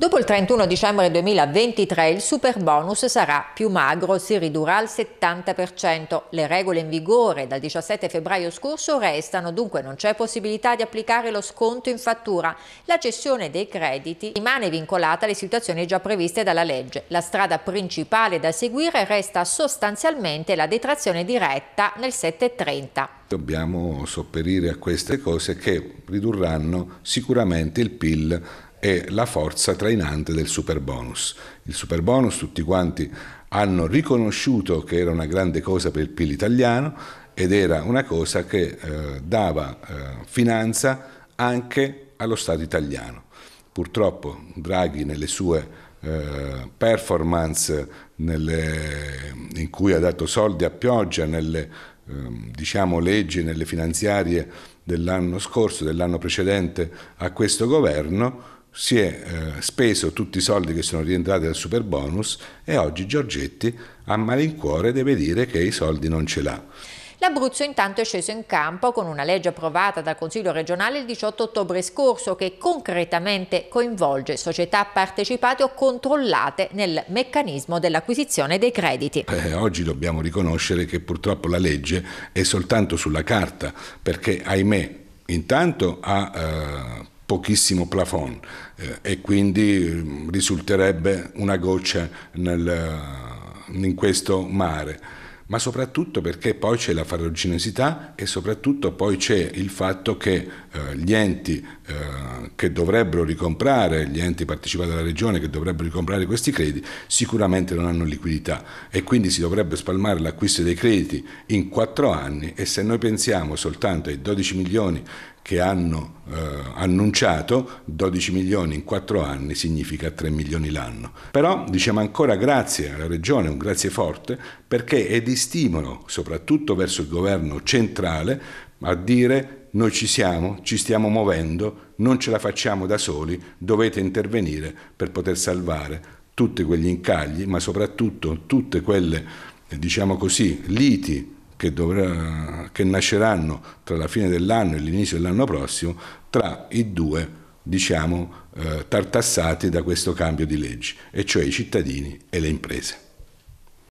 Dopo il 31 dicembre 2023 il super bonus sarà più magro, si ridurrà al 70%. Le regole in vigore dal 17 febbraio scorso restano, dunque non c'è possibilità di applicare lo sconto in fattura. La cessione dei crediti rimane vincolata alle situazioni già previste dalla legge. La strada principale da seguire resta sostanzialmente la detrazione diretta nel 730. Dobbiamo sopperire a queste cose che ridurranno sicuramente il PIL è la forza trainante del super bonus. Il super bonus tutti quanti hanno riconosciuto che era una grande cosa per il PIL italiano ed era una cosa che eh, dava eh, finanza anche allo Stato italiano. Purtroppo Draghi nelle sue eh, performance nelle, in cui ha dato soldi a pioggia nelle ehm, diciamo, leggi, nelle finanziarie dell'anno scorso, dell'anno precedente a questo governo, si è eh, speso tutti i soldi che sono rientrati dal super bonus e oggi Giorgetti a malincuore deve dire che i soldi non ce l'ha. L'Abruzzo intanto è sceso in campo con una legge approvata dal Consiglio regionale il 18 ottobre scorso che concretamente coinvolge società partecipate o controllate nel meccanismo dell'acquisizione dei crediti. Eh, oggi dobbiamo riconoscere che purtroppo la legge è soltanto sulla carta perché ahimè intanto ha... Eh, pochissimo plafond eh, e quindi mm, risulterebbe una goccia nel, eh, in questo mare ma soprattutto perché poi c'è la farraginosità e soprattutto poi c'è il fatto che eh, gli enti eh, che dovrebbero ricomprare, gli enti partecipati alla regione che dovrebbero ricomprare questi crediti, sicuramente non hanno liquidità e quindi si dovrebbe spalmare l'acquisto dei crediti in quattro anni e se noi pensiamo soltanto ai 12 milioni che hanno eh, annunciato, 12 milioni in 4 anni significa 3 milioni l'anno. Però diciamo ancora grazie alla Regione, un grazie forte, perché è di stimolo soprattutto verso il governo centrale a dire noi ci siamo, ci stiamo muovendo, non ce la facciamo da soli, dovete intervenire per poter salvare tutti quegli incagli, ma soprattutto tutte quelle, diciamo così, liti che, dovrà, che nasceranno tra la fine dell'anno e l'inizio dell'anno prossimo tra i due diciamo, eh, tartassati da questo cambio di leggi, e cioè i cittadini e le imprese.